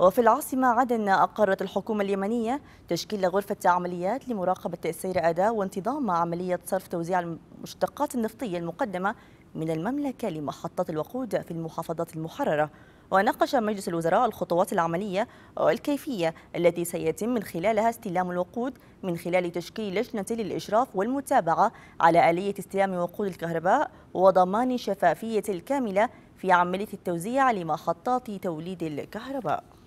وفي العاصمة عدن أقرت الحكومة اليمنية تشكيل غرفة عمليات لمراقبة تأثير أداء وانتظام عملية صرف توزيع المشتقات النفطية المقدمة من المملكة لمحطة الوقود في المحافظات المحررة وناقش مجلس الوزراء الخطوات العملية والكيفية التي سيتم من خلالها استلام الوقود من خلال تشكيل لجنة للإشراف والمتابعة على آلية استلام وقود الكهرباء وضمان الشفافية الكاملة في عملية التوزيع لمحطات توليد الكهرباء